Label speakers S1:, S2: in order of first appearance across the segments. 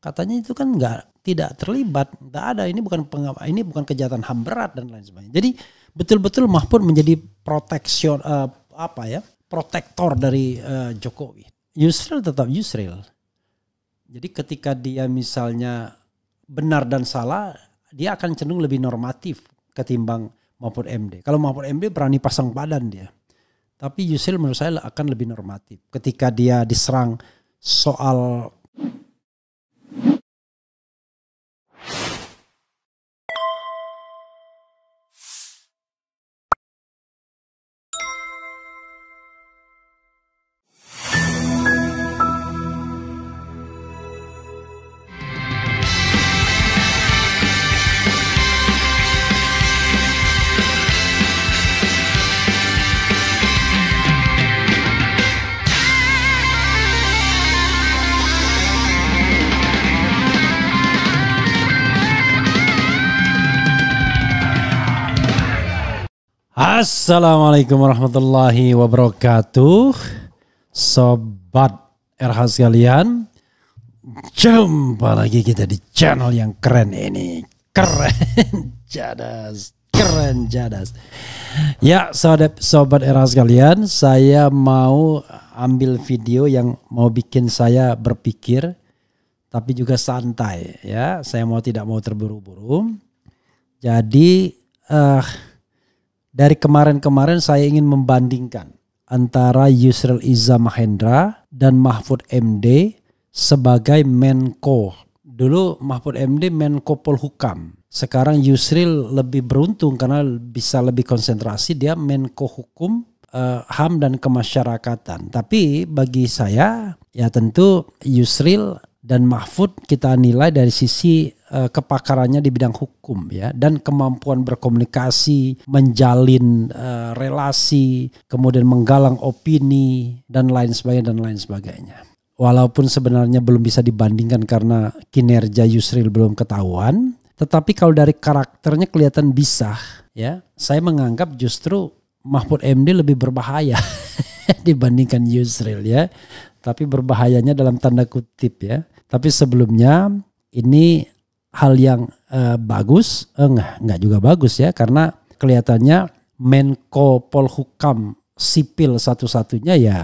S1: katanya itu kan nggak tidak terlibat, nggak ada ini bukan ini bukan kejahatan ham berat dan lain sebagainya. Jadi betul-betul Mahfud menjadi proteksion uh, apa ya protektor dari uh, Jokowi. Yusril tetap Yusril. Jadi ketika dia misalnya benar dan salah, dia akan cenderung lebih normatif ketimbang Mahfud MD. Kalau Mahfud MD berani pasang badan dia. Tapi Yusril menurut saya akan lebih normatif. Ketika dia diserang soal Assalamualaikum warahmatullahi wabarakatuh. Sobat RH sekalian, jumpa lagi kita di channel yang keren ini. Keren jadas, keren jadas. Ya, sobat sobat RH sekalian, saya mau ambil video yang mau bikin saya berpikir tapi juga santai ya. Saya mau tidak mau terburu-buru. Jadi eh uh, dari kemarin-kemarin saya ingin membandingkan antara Yusril Iza Mahendra dan Mahfud MD sebagai Menko. Dulu Mahfud MD Menko Polhukam. Sekarang Yusril lebih beruntung karena bisa lebih konsentrasi dia Menko Hukum, eh, HAM dan kemasyarakatan. Tapi bagi saya ya tentu Yusril dan Mahfud kita nilai dari sisi Eh, kepakarannya di bidang hukum ya dan kemampuan berkomunikasi, menjalin uh, relasi, kemudian menggalang opini dan lain sebagainya dan lain sebagainya. Walaupun sebenarnya belum bisa dibandingkan karena kinerja Yusril belum ketahuan, tetapi kalau dari karakternya kelihatan bisa ya. Saya menganggap justru Mahfud MD lebih berbahaya dibandingkan Yusril ya. Tapi berbahayanya dalam tanda kutip ya. Tapi sebelumnya ini hal yang uh, bagus, eh, enggak, enggak juga bagus ya karena kelihatannya Menko Polhukam sipil satu-satunya ya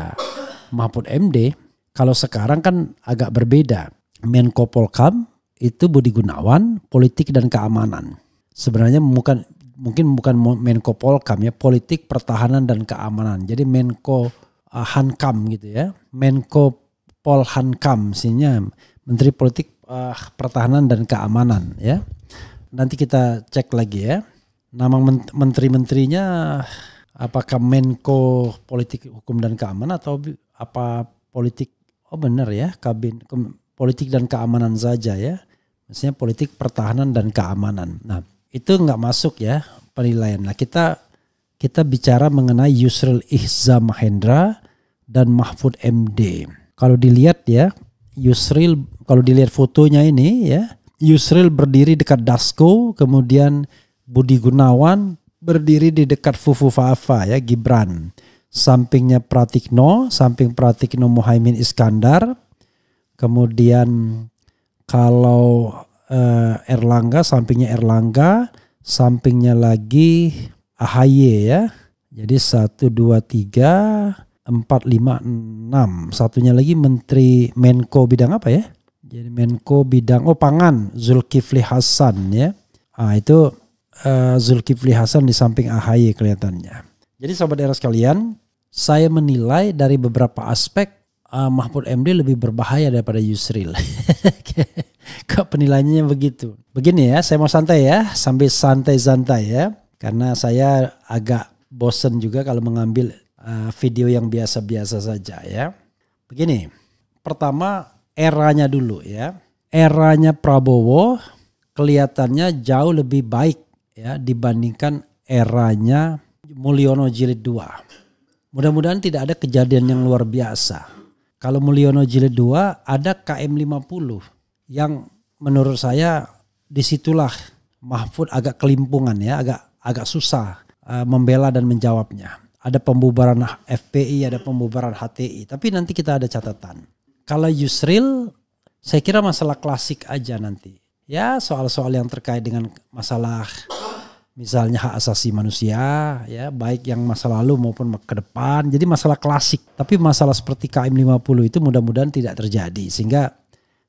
S1: Mahfud MD. Kalau sekarang kan agak berbeda. Menko Polkam itu Budi Gunawan, politik dan keamanan. Sebenarnya bukan mungkin bukan Menko Polkam ya, politik, pertahanan dan keamanan. Jadi Menko uh, Hankam gitu ya. Menko Polhankam sinyal Menteri Politik uh, pertahanan dan keamanan ya. Nanti kita cek lagi ya. Nama menteri-menterinya apakah Menko Politik Hukum dan Keamanan atau apa politik oh benar ya kabin politik dan keamanan saja ya. Maksudnya politik pertahanan dan keamanan. Nah, itu nggak masuk ya penilaian. Nah, kita kita bicara mengenai Yusril Ihza Mahendra dan Mahfud MD. Kalau dilihat ya, Yusril kalau dilihat fotonya ini ya Yusril berdiri dekat Dasko kemudian Budi Gunawan berdiri di dekat Fufu Fafa ya Gibran sampingnya Pratikno samping Pratikno Muhaimin Iskandar kemudian kalau uh, Erlangga sampingnya Erlangga sampingnya lagi Ahaye ya jadi satu dua tiga empat lima enam Satunya lagi Menteri Menko bidang apa ya? Jadi Menko bidang oh pangan Zulkifli Hasan ya. Ah itu uh, Zulkifli Hasan di samping AHY kelihatannya. Jadi sahabat era sekalian, saya menilai dari beberapa aspek uh, Mahfud MD lebih berbahaya daripada Yusril. Kok penilaiannya begitu? Begini ya, saya mau santai ya, sambil santai-santai ya. Karena saya agak bosen juga kalau mengambil Eh, video yang biasa-biasa saja ya. Begini, pertama eranya dulu ya. Eranya Prabowo kelihatannya jauh lebih baik ya dibandingkan eranya Mulyono jilid 2. Mudah-mudahan tidak ada kejadian yang luar biasa. Kalau Mulyono jilid 2 ada KM 50 yang menurut saya disitulah Mahfud agak kelimpungan ya, agak agak susah uh, membela dan menjawabnya ada pembubaran FPI, ada pembubaran HTI. Tapi nanti kita ada catatan. Kalau Yusril, saya kira masalah klasik aja nanti. Ya soal-soal yang terkait dengan masalah misalnya hak asasi manusia ya baik yang masa lalu maupun ke depan jadi masalah klasik tapi masalah seperti KM 50 itu mudah-mudahan tidak terjadi sehingga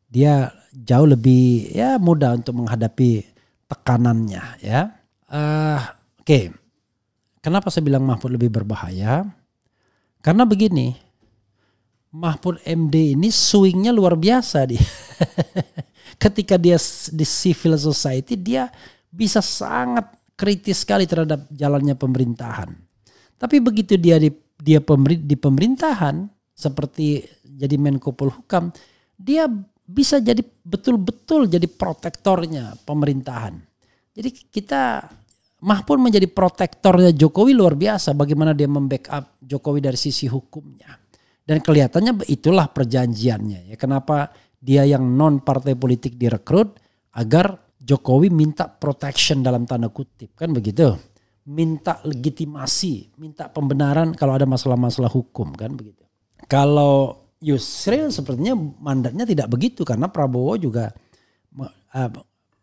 S1: dia jauh lebih ya mudah untuk menghadapi tekanannya ya uh, oke okay. Kenapa saya bilang Mahfud lebih berbahaya? Karena begini, Mahfud MD ini swingnya luar biasa dia. Ketika dia di civil society dia bisa sangat kritis sekali terhadap jalannya pemerintahan. Tapi begitu dia di dia pemer, di pemerintahan seperti jadi Menko Polhukam, dia bisa jadi betul-betul jadi protektornya pemerintahan. Jadi kita Mah pun menjadi protektornya Jokowi luar biasa bagaimana dia membackup Jokowi dari sisi hukumnya. Dan kelihatannya itulah perjanjiannya. Ya, kenapa dia yang non partai politik direkrut agar Jokowi minta protection dalam tanda kutip kan begitu. Minta legitimasi, minta pembenaran kalau ada masalah-masalah hukum kan begitu. Kalau Yusril sepertinya mandatnya tidak begitu karena Prabowo juga eh,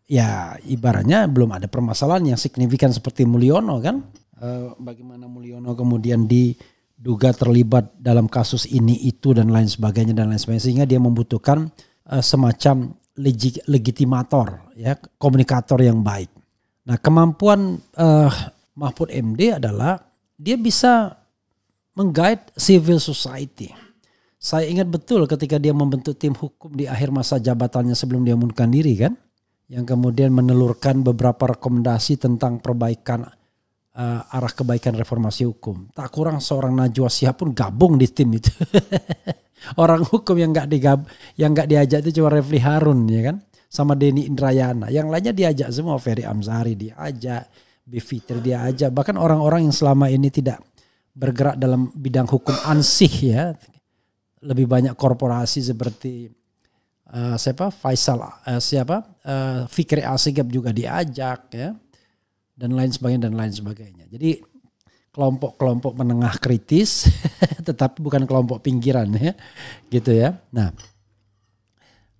S1: ya ibaratnya belum ada permasalahan yang signifikan seperti Mulyono kan. Eh, bagaimana Mulyono kemudian diduga terlibat dalam kasus ini itu dan lain sebagainya dan lain sebagainya sehingga dia membutuhkan eh, semacam legitimator ya komunikator yang baik. Nah kemampuan uh, Mahfud MD adalah dia bisa menggait civil society. Saya ingat betul ketika dia membentuk tim hukum di akhir masa jabatannya sebelum dia mundurkan diri kan yang kemudian menelurkan beberapa rekomendasi tentang perbaikan uh, arah kebaikan reformasi hukum. Tak kurang seorang Najwa Siap pun gabung di tim itu. Orang hukum yang nggak digab, yang nggak diajak itu cuma Refli Harun ya kan, sama Denny Indrayana. Yang lainnya diajak semua, Ferry Amzari diajak, Bivitri diajak, bahkan orang-orang yang selama ini tidak bergerak dalam bidang hukum ansih ya, lebih banyak korporasi seperti uh, siapa Faisal uh, siapa uh, Fikri Asigab juga diajak ya dan lain sebagainya dan lain sebagainya. Jadi kelompok-kelompok menengah kritis tetapi bukan kelompok pinggiran ya. Gitu ya. Nah,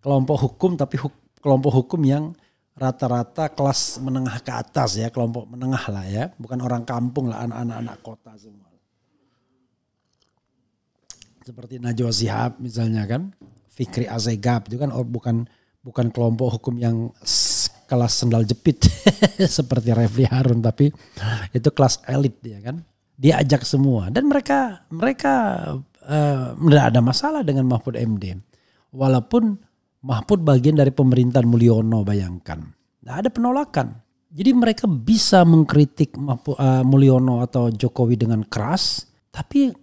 S1: kelompok hukum tapi huk, kelompok hukum yang rata-rata kelas menengah ke atas ya, kelompok menengah lah ya, bukan orang kampung lah, anak-anak kota semua. Seperti Najwa Sihab misalnya kan, Fikri Azegap itu kan bukan bukan kelompok hukum yang kelas sendal jepit seperti Refli Harun tapi itu kelas elit dia kan diajak semua dan mereka mereka tidak eh, uh, ada masalah dengan Mahfud MD walaupun Mahfud bagian dari pemerintahan Mulyono bayangkan tidak ada penolakan jadi mereka bisa mengkritik Mahfud, uh, Mulyono atau Jokowi dengan keras tapi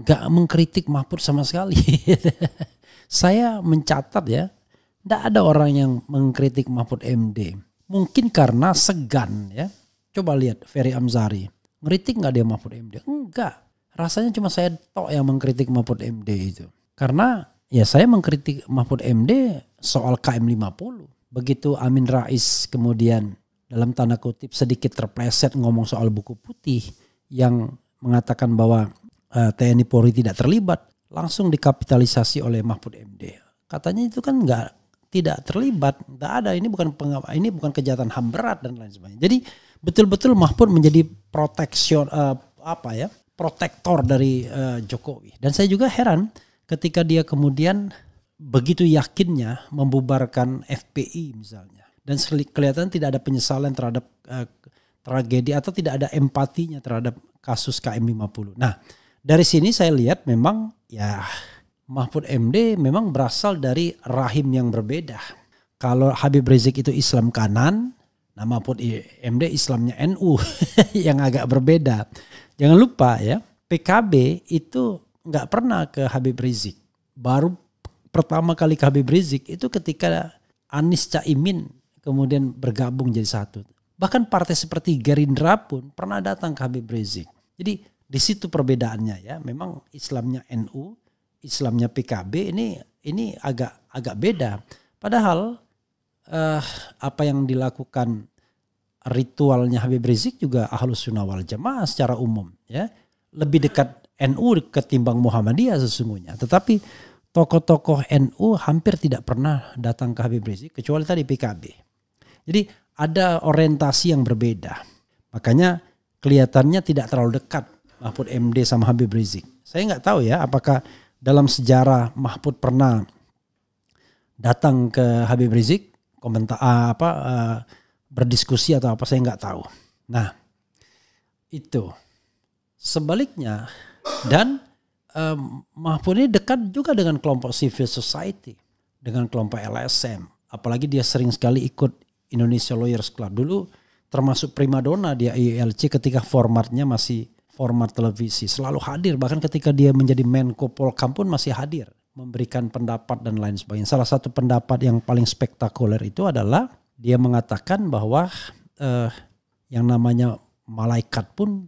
S1: nggak mengkritik Mahfud sama sekali saya mencatat ya, tidak ada orang yang mengkritik Mahfud MD. Mungkin karena segan ya. Coba lihat Ferry Amzari. Ngeritik nggak dia Mahfud MD? Enggak. Rasanya cuma saya tok yang mengkritik Mahfud MD itu. Karena ya saya mengkritik Mahfud MD soal KM50. Begitu Amin Rais kemudian dalam tanda kutip sedikit terpleset ngomong soal buku putih yang mengatakan bahwa eh, TNI Polri tidak terlibat langsung dikapitalisasi oleh Mahfud MD. Katanya itu kan nggak tidak terlibat, nggak ada ini bukan ini bukan kejahatan ham berat dan lain sebagainya. Jadi betul-betul Mahfud menjadi proteksion uh, apa ya protektor dari uh, Jokowi. Dan saya juga heran ketika dia kemudian begitu yakinnya membubarkan FPI misalnya. Dan kelihatan tidak ada penyesalan terhadap uh, tragedi atau tidak ada empatinya terhadap kasus KM50. Nah, dari sini saya lihat memang ya Mahfud MD memang berasal dari rahim yang berbeda. Kalau Habib Rizik itu Islam kanan, nah Mahfud MD Islamnya NU yang agak berbeda. Jangan lupa ya, PKB itu nggak pernah ke Habib Rizik. Baru pertama kali ke Habib Rizik itu ketika Anies Caimin kemudian bergabung jadi satu. Bahkan partai seperti Gerindra pun pernah datang ke Habib Rizik. Jadi di situ perbedaannya ya. Memang Islamnya NU, Islamnya PKB ini ini agak agak beda. Padahal eh, apa yang dilakukan ritualnya Habib Rizik juga ahlus sunnah wal jamaah secara umum ya lebih dekat NU ketimbang Muhammadiyah sesungguhnya. Tetapi tokoh-tokoh NU hampir tidak pernah datang ke Habib Rizik kecuali tadi PKB. Jadi ada orientasi yang berbeda. Makanya kelihatannya tidak terlalu dekat Mahfud MD sama Habib Rizik. Saya nggak tahu ya apakah dalam sejarah Mahfud pernah datang ke Habib Rizik komentar ah, apa ah, berdiskusi atau apa saya nggak tahu. Nah itu sebaliknya dan um, Mahfud ini dekat juga dengan kelompok civil society dengan kelompok LSM apalagi dia sering sekali ikut Indonesia Lawyers Club dulu termasuk primadona dia ILC ketika formatnya masih format televisi selalu hadir bahkan ketika dia menjadi Menko Polkam pun masih hadir memberikan pendapat dan lain sebagainya. Salah satu pendapat yang paling spektakuler itu adalah dia mengatakan bahwa eh, yang namanya malaikat pun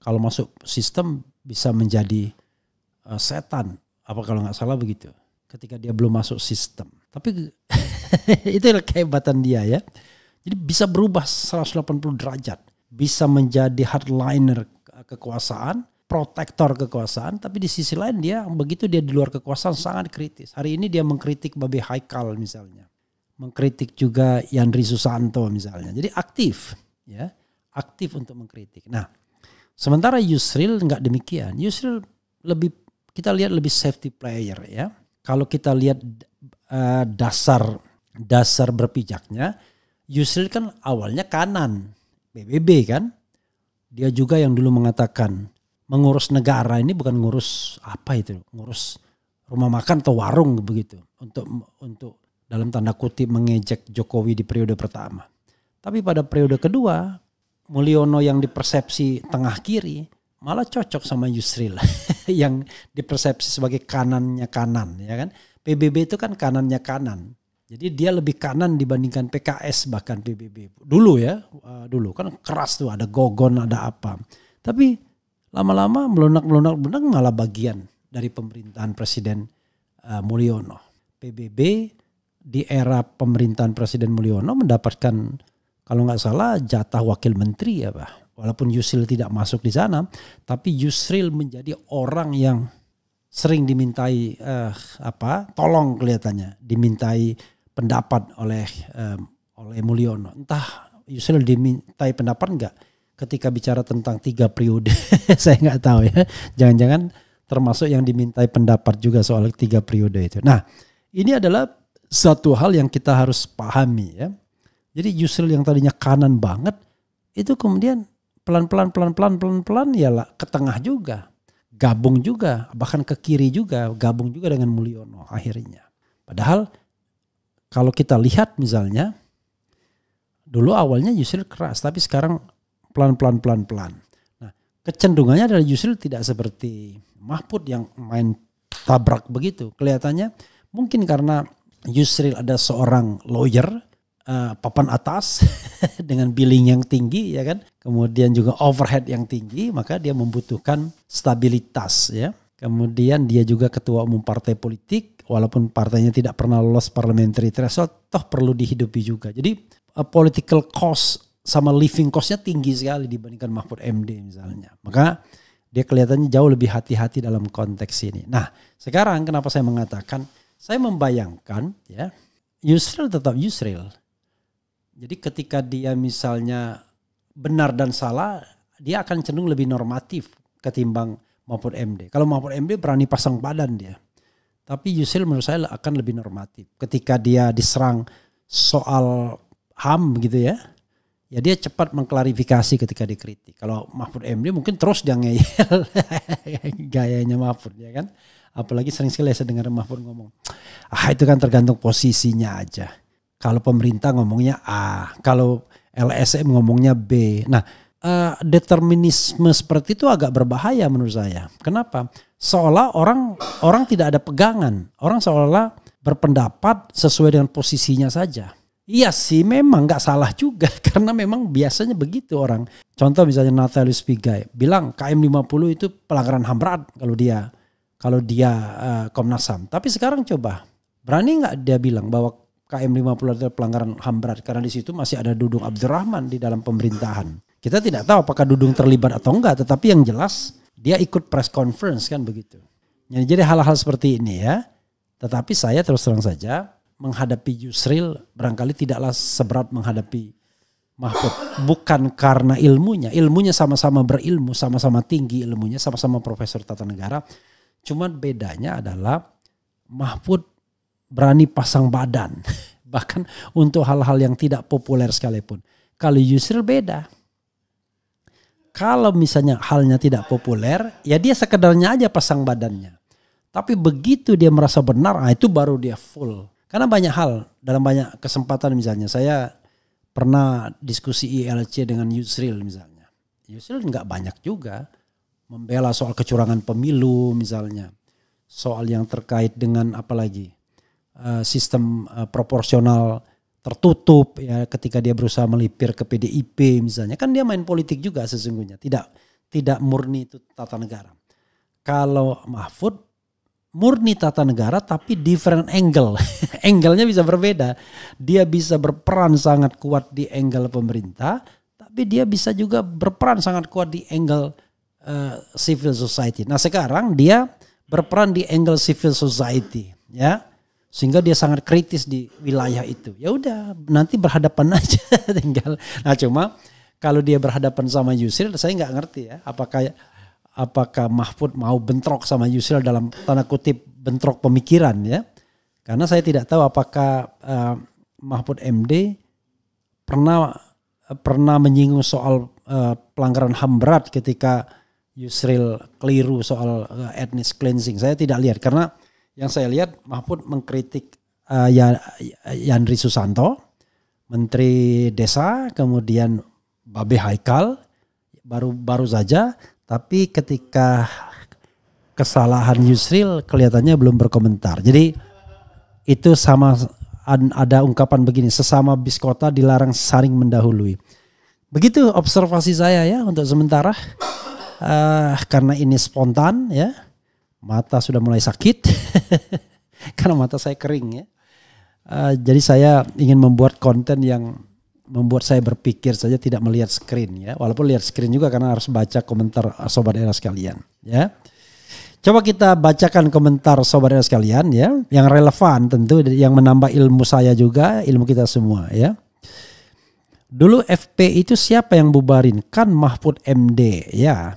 S1: kalau masuk sistem bisa menjadi eh, setan apa kalau nggak salah begitu ketika dia belum masuk sistem. Tapi itu kehebatan dia ya. Jadi bisa berubah 180 derajat, bisa menjadi hardliner kekuasaan, protektor kekuasaan, tapi di sisi lain dia begitu dia di luar kekuasaan sangat kritis. Hari ini dia mengkritik Babe Haikal misalnya. Mengkritik juga Yandri Susanto misalnya. Jadi aktif ya, aktif untuk mengkritik. Nah, sementara Yusril nggak demikian. Yusril lebih kita lihat lebih safety player ya. Kalau kita lihat eh, dasar dasar berpijaknya, Yusril kan awalnya kanan, BBB kan, dia juga yang dulu mengatakan mengurus negara ini bukan ngurus apa itu, ngurus rumah makan atau warung begitu untuk untuk dalam tanda kutip mengejek Jokowi di periode pertama. Tapi pada periode kedua, Mulyono yang dipersepsi tengah kiri malah cocok sama Yusril yang dipersepsi sebagai kanannya kanan, ya kan? PBB itu kan kanannya kanan. Jadi dia lebih kanan dibandingkan PKS bahkan PBB. Dulu ya, eh, dulu kan keras tuh ada gogon, ada apa. Tapi lama-lama melunak-melunak benang malah bagian dari pemerintahan Presiden eh, Mulyono. PBB di era pemerintahan Presiden Mulyono mendapatkan kalau nggak salah jatah wakil menteri ya Pak. Walaupun Yusril tidak masuk di sana, tapi Yusril menjadi orang yang sering dimintai eh, apa tolong kelihatannya dimintai pendapat oleh um, oleh Mulyono. Entah Yusril dimintai pendapat enggak ketika bicara tentang tiga periode. saya enggak tahu ya. Jangan-jangan termasuk yang dimintai pendapat juga soal tiga periode itu. Nah, ini adalah satu hal yang kita harus pahami ya. Jadi Yusril yang tadinya kanan banget itu kemudian pelan-pelan pelan-pelan pelan-pelan ya ke tengah juga, gabung juga, bahkan ke kiri juga, gabung juga dengan Mulyono akhirnya. Padahal kalau kita lihat misalnya, dulu awalnya Yusril keras, tapi sekarang pelan-pelan, pelan-pelan. Nah, kecenderungannya adalah Yusril tidak seperti Mahfud yang main tabrak begitu. Kelihatannya mungkin karena Yusril ada seorang lawyer, uh, papan atas dengan billing yang tinggi ya kan. Kemudian juga overhead yang tinggi, maka dia membutuhkan stabilitas ya. Kemudian dia juga ketua umum partai politik walaupun partainya tidak pernah lolos parliamentary threshold, toh perlu dihidupi juga. Jadi a eh, political cost sama living costnya tinggi sekali dibandingkan Mahfud MD misalnya. Maka dia kelihatannya jauh lebih hati-hati dalam konteks ini. Nah sekarang kenapa saya mengatakan, saya membayangkan ya Yusril tetap Yusril. Jadi ketika dia misalnya benar dan salah, dia akan cenderung lebih normatif ketimbang Mahfud MD. Kalau Mahfud MD berani pasang badan dia tapi Yusril menurut saya akan lebih normatif. Ketika dia diserang soal HAM gitu ya, ya dia cepat mengklarifikasi ketika dikritik. Kalau Mahfud MD mungkin terus dia ngeyel gayanya Mahfud ya kan. Apalagi sering sekali saya dengar Mahfud ngomong, ah itu kan tergantung posisinya aja. Kalau pemerintah ngomongnya A, kalau LSM ngomongnya B. Nah Eh, determinisme seperti itu agak berbahaya menurut saya. Kenapa? Seolah orang orang tidak ada pegangan. Orang seolah berpendapat sesuai dengan posisinya saja. Iya sih memang nggak salah juga karena memang biasanya begitu orang. Contoh misalnya Natalius Pigai bilang KM50 itu pelanggaran HAM berat kalau dia kalau dia uh, Komnas HAM. Tapi sekarang coba berani nggak dia bilang bahwa KM50 itu pelanggaran HAM berat karena di situ masih ada Dudung Abdurrahman di dalam pemerintahan kita tidak tahu apakah Dudung terlibat atau enggak, tetapi yang jelas dia ikut press conference kan begitu. Nah, jadi hal-hal seperti ini ya. Tetapi saya terus terang saja menghadapi Yusril barangkali tidaklah seberat menghadapi Mahfud. Bukan karena ilmunya, ilmunya sama-sama berilmu, sama-sama tinggi ilmunya, sama-sama profesor tata negara. Cuma bedanya adalah Mahfud berani pasang badan. Bahkan untuk hal-hal yang tidak populer sekalipun. Kalau Yusril beda kalau misalnya halnya tidak populer, ya dia sekedarnya aja pasang badannya. Tapi begitu dia merasa benar, nah itu baru dia full. Karena banyak hal dalam banyak kesempatan misalnya saya pernah diskusi ILC dengan Yusril misalnya. Yusril nggak banyak juga membela soal kecurangan pemilu misalnya, soal yang terkait dengan apalagi eh, sistem eh, proporsional tertutup ya ketika dia berusaha melipir ke PDIP misalnya kan dia main politik juga sesungguhnya tidak tidak murni itu tata negara kalau Mahfud murni tata negara tapi different angle angle-nya bisa berbeda dia bisa berperan sangat kuat di angle pemerintah tapi dia bisa juga berperan sangat kuat di angle uh, civil society nah sekarang dia berperan di angle civil society ya sehingga dia sangat kritis di wilayah itu. Ya udah, nanti berhadapan aja tinggal. Nah cuma kalau dia berhadapan sama Yusril, saya nggak ngerti ya apakah apakah Mahfud mau bentrok sama Yusril dalam tanda kutip bentrok pemikiran ya. Karena saya tidak tahu apakah uh, Mahfud MD pernah pernah menyinggung soal uh, pelanggaran HAM berat ketika Yusril keliru soal uh, etnis cleansing. Saya tidak lihat karena yang saya lihat Mahfud mengkritik uh, Yandri Susanto, Menteri Desa, kemudian Babe Haikal baru baru saja, tapi ketika kesalahan Yusril kelihatannya belum berkomentar. Jadi itu sama ada ungkapan begini, sesama biskota dilarang saring mendahului. Begitu observasi saya ya untuk sementara uh, karena ini spontan ya mata sudah mulai sakit karena mata saya kering ya. Uh, jadi saya ingin membuat konten yang membuat saya berpikir saja tidak melihat screen ya. Walaupun lihat screen juga karena harus baca komentar eh, sobat era sekalian ya. Coba kita bacakan komentar sobat era sekalian ya yang relevan tentu yang menambah ilmu saya juga, ilmu kita semua ya. Dulu FP itu siapa yang bubarin? Kan Mahfud MD ya.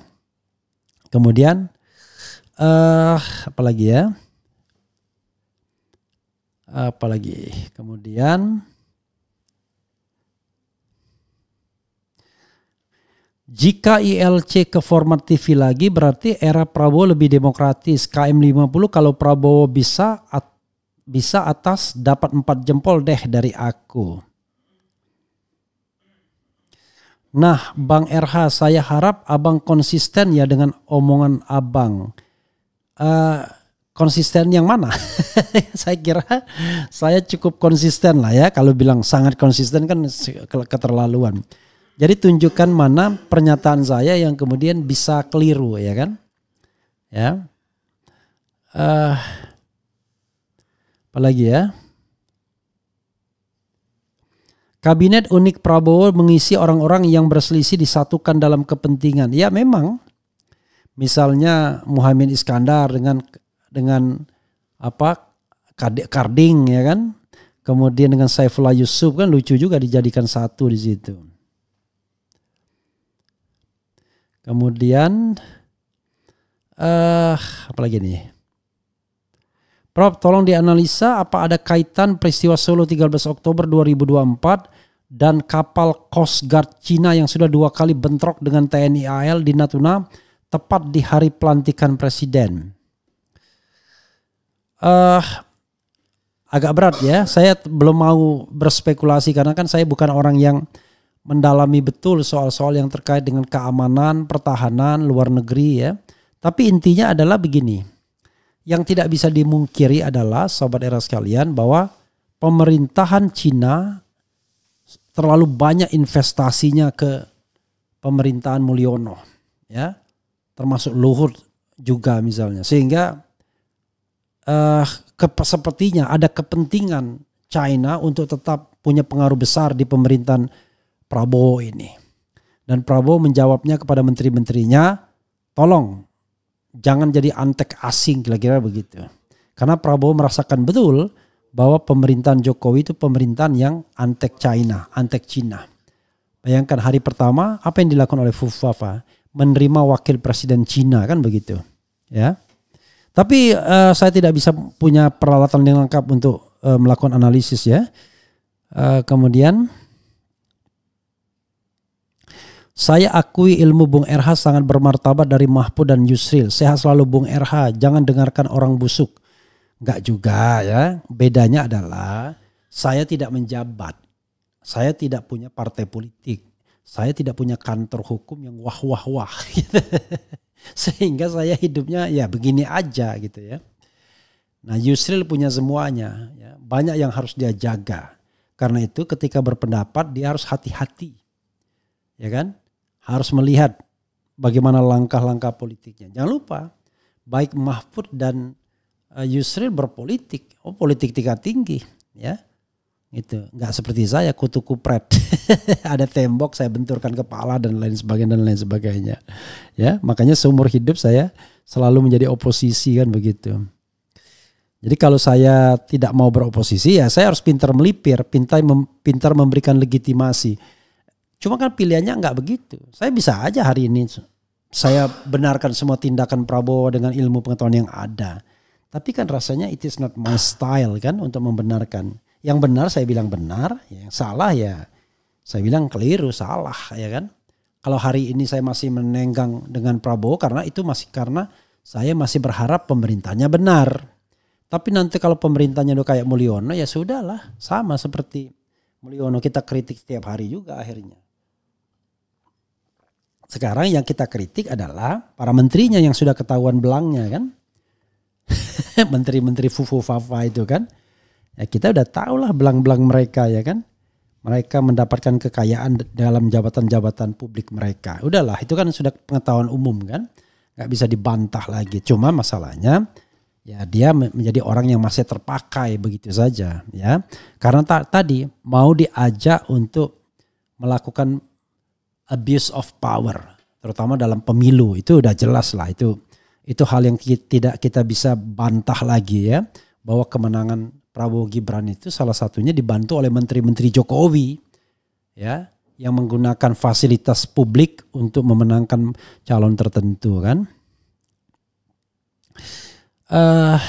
S1: Kemudian uh, eh, apalagi ya? Apalagi. Kemudian Jika ILC ke format TV lagi berarti era Prabowo lebih demokratis. KM50 kalau Prabowo bisa at, bisa atas dapat empat jempol deh dari aku. Nah, Bang RH saya harap Abang konsisten ya dengan omongan Abang Eh, konsisten yang mana? saya kira saya cukup konsisten lah ya. Kalau bilang sangat konsisten kan keterlaluan. Jadi tunjukkan mana pernyataan saya yang kemudian bisa keliru ya kan? Ya. Uh, eh, apalagi ya? Kabinet unik Prabowo mengisi orang-orang yang berselisih disatukan dalam kepentingan. Ya memang misalnya Muhammad Iskandar dengan dengan apa karding ya kan kemudian dengan Saifullah Yusuf kan lucu juga dijadikan satu di situ kemudian eh uh, apalagi nih Prof tolong dianalisa apa ada kaitan peristiwa Solo 13 Oktober 2024 dan kapal Coast Guard Cina yang sudah dua kali bentrok dengan TNI AL di Natuna tepat di hari pelantikan presiden. Uh, agak berat ya, saya belum mau berspekulasi karena kan saya bukan orang yang mendalami betul soal-soal yang terkait dengan keamanan, pertahanan, luar negeri ya. Tapi intinya adalah begini, yang tidak bisa dimungkiri adalah sobat era sekalian bahwa pemerintahan Cina terlalu banyak investasinya ke pemerintahan Mulyono ya termasuk luhur juga misalnya sehingga uh, ke, sepertinya ada kepentingan China untuk tetap punya pengaruh besar di pemerintahan Prabowo ini dan Prabowo menjawabnya kepada menteri-menterinya tolong jangan jadi antek asing kira-kira begitu karena Prabowo merasakan betul bahwa pemerintahan Jokowi itu pemerintahan yang antek China antek Cina bayangkan hari pertama apa yang dilakukan oleh Fufafa menerima wakil presiden Cina kan begitu ya tapi uh, saya tidak bisa punya peralatan yang lengkap untuk uh, melakukan analisis ya uh, kemudian saya akui ilmu Bung RH sangat bermartabat dari Mahfud dan Yusril. Sehat selalu Bung RH, jangan dengarkan orang busuk. Enggak juga ya. Bedanya adalah saya tidak menjabat. Saya tidak punya partai politik saya tidak punya kantor hukum yang wah wah wah gitu. sehingga saya hidupnya ya begini aja gitu ya nah Yusril punya semuanya ya. banyak yang harus dia jaga karena itu ketika berpendapat dia harus hati-hati ya kan harus melihat bagaimana langkah-langkah politiknya jangan lupa baik Mahfud dan eh, Yusril berpolitik oh politik tingkat tinggi ya itu nggak seperti saya kutu kupret. Ada tembok saya benturkan kepala dan lain sebagainya dan lain sebagainya. Ya, makanya seumur hidup saya selalu menjadi oposisi kan begitu. Jadi kalau saya tidak mau beroposisi ya saya harus pintar melipir, pintar, mem, pintar memberikan legitimasi. Cuma kan pilihannya nggak begitu. Saya bisa aja hari ini saya benarkan semua tindakan Prabowo dengan ilmu pengetahuan yang ada. Tapi kan rasanya it is not my style kan untuk membenarkan yang benar saya bilang benar, yang salah ya saya bilang keliru, salah ya kan. Kalau hari ini saya masih menenggang dengan Prabowo karena itu masih karena saya masih berharap pemerintahnya benar. Tapi nanti kalau pemerintahnya udah kayak Mulyono ya sudahlah, sama seperti Mulyono kita kritik setiap hari juga akhirnya. Sekarang yang kita kritik adalah para menterinya yang sudah ketahuan belangnya kan. Menteri-menteri fufu fafa itu kan Ya kita udah lah belang-belang mereka ya kan. Mereka mendapatkan kekayaan dalam jabatan-jabatan publik mereka. Udahlah itu kan sudah pengetahuan umum kan. nggak bisa dibantah lagi. Cuma masalahnya ya dia menjadi orang yang masih terpakai begitu saja ya. Karena ta tadi mau diajak untuk melakukan abuse of power terutama dalam pemilu itu udah jelas lah itu itu hal yang tidak kita bisa bantah lagi ya bahwa kemenangan Prabowo Gibran itu salah satunya dibantu oleh menteri-menteri Jokowi ya yang menggunakan fasilitas publik untuk memenangkan calon tertentu kan. Uh,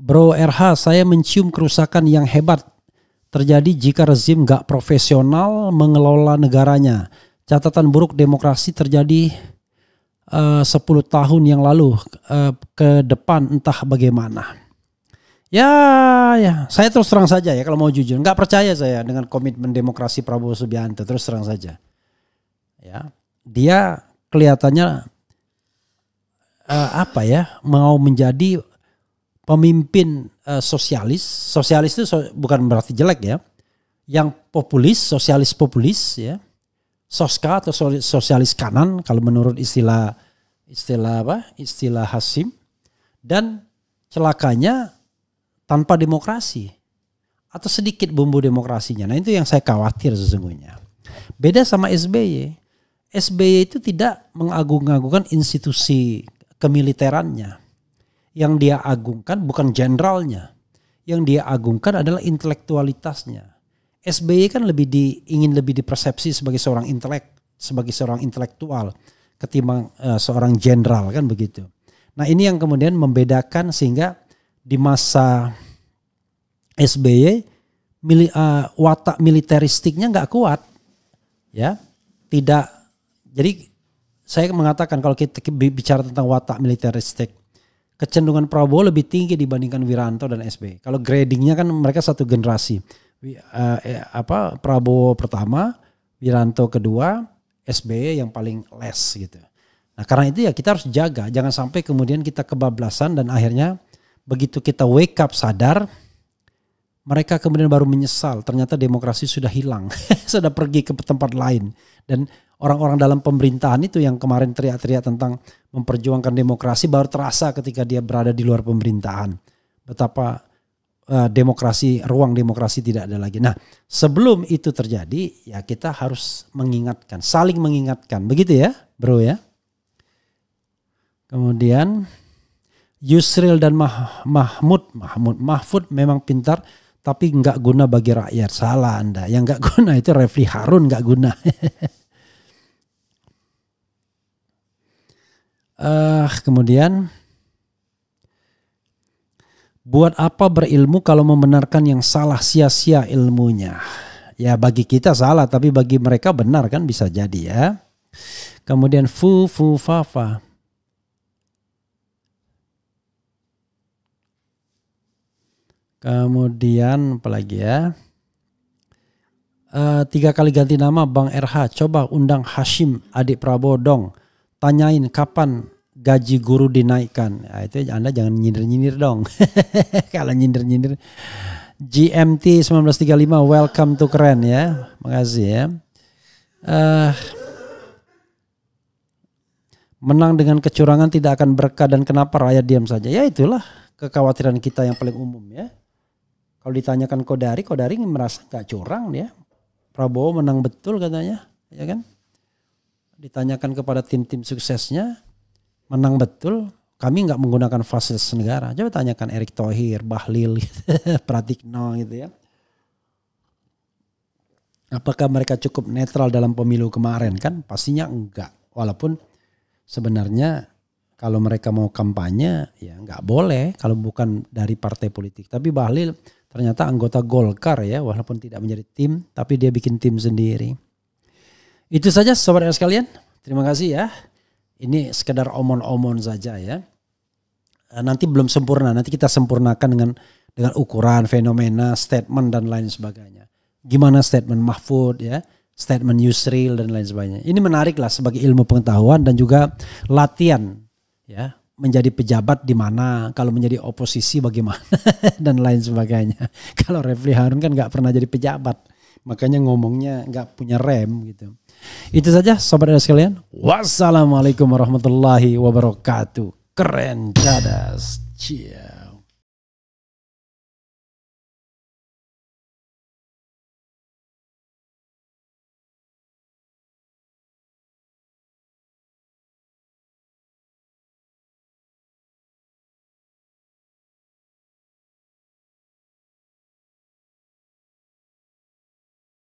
S1: Bro RH, saya mencium kerusakan yang hebat terjadi jika rezim gak profesional mengelola negaranya. Catatan buruk demokrasi terjadi eh, uh, 10 tahun yang lalu uh, ke depan entah bagaimana. Ya, ya. Saya terus terang saja ya kalau mau jujur. Nggak percaya saya dengan komitmen demokrasi Prabowo Subianto. Terus terang saja. Ya, dia kelihatannya uh, apa ya? Mau menjadi pemimpin uh, sosialis. Sosialis itu so, bukan berarti jelek ya. Yang populis, sosialis populis ya. Soska atau sosialis kanan kalau menurut istilah istilah apa? Istilah Hasim. Dan celakanya tanpa demokrasi atau sedikit bumbu demokrasinya. Nah itu yang saya khawatir sesungguhnya. Beda sama SBY. SBY itu tidak mengagung-agungkan institusi kemiliterannya. Yang dia agungkan bukan jenderalnya. Yang dia agungkan adalah intelektualitasnya. SBY kan lebih di, ingin lebih dipersepsi sebagai seorang intelek, sebagai seorang intelektual ketimbang uh, seorang jenderal kan begitu. Nah ini yang kemudian membedakan sehingga di masa SBY mili, uh, watak militeristiknya nggak kuat ya tidak jadi saya mengatakan kalau kita bicara tentang watak militeristik kecenderungan Prabowo lebih tinggi dibandingkan Wiranto dan SBY kalau gradingnya kan mereka satu generasi uh, eh, apa Prabowo pertama Wiranto kedua SBY yang paling less gitu nah karena itu ya kita harus jaga jangan sampai kemudian kita kebablasan dan akhirnya begitu kita wake up sadar, mereka kemudian baru menyesal ternyata demokrasi sudah hilang, sudah pergi ke tempat lain. Dan orang-orang dalam pemerintahan itu yang kemarin teriak-teriak tentang memperjuangkan demokrasi baru terasa ketika dia berada di luar pemerintahan. Betapa uh, demokrasi, ruang demokrasi tidak ada lagi. Nah, sebelum itu terjadi, ya kita harus mengingatkan, saling mengingatkan. Begitu ya, Bro ya. Kemudian Yusril dan Mah Mahmud, Mahmud, Mahfud memang pintar tapi nggak guna bagi rakyat. Salah Anda. Yang nggak guna itu Refli Harun nggak guna. uh, kemudian buat apa berilmu kalau membenarkan yang salah sia-sia ilmunya? Ya bagi kita salah tapi bagi mereka benar kan bisa jadi ya. Kemudian fu fu fa fa. Kemudian apalagi ya. Uh, tiga kali ganti nama Bang RH. Coba undang Hashim adik Prabowo dong. Tanyain kapan gaji guru dinaikkan. Ya, itu Anda jangan nyindir-nyindir dong. Kalau nyindir-nyindir. GMT 1935 welcome to keren ya. Makasih ya. Uh, menang dengan kecurangan tidak akan berkah dan kenapa rakyat diam saja. Ya itulah kekhawatiran kita yang paling umum ya. Kalau ditanyakan Kodari, Kodari merasa nggak curang dia. Prabowo menang betul katanya, ya kan? Ditanyakan kepada tim-tim suksesnya, menang betul. Kami nggak menggunakan fasilitas negara. Coba tanyakan Erick Thohir, Bahlil, Pratikno gitu ya. Apakah mereka cukup netral dalam pemilu kemarin kan? Pastinya enggak. Walaupun sebenarnya kalau mereka mau kampanye ya nggak boleh kalau bukan dari partai politik. Tapi Bahlil ternyata anggota Golkar ya walaupun tidak menjadi tim tapi dia bikin tim sendiri. Itu saja sobat sekalian. Terima kasih ya. Ini sekedar omon-omon saja ya. Eh, nanti belum sempurna, nanti kita sempurnakan dengan dengan ukuran, fenomena, statement dan lain sebagainya. Gimana statement Mahfud ya, statement Yusril dan lain sebagainya. Ini menarik lah sebagai ilmu pengetahuan dan juga latihan ya menjadi pejabat di mana, kalau menjadi oposisi bagaimana dan lain sebagainya. Kalau Refli Harun kan nggak pernah jadi pejabat, makanya ngomongnya nggak punya rem gitu. Itu saja sobat ada sekalian. Wassalamualaikum warahmatullahi wabarakatuh. Keren cadas. Cheers.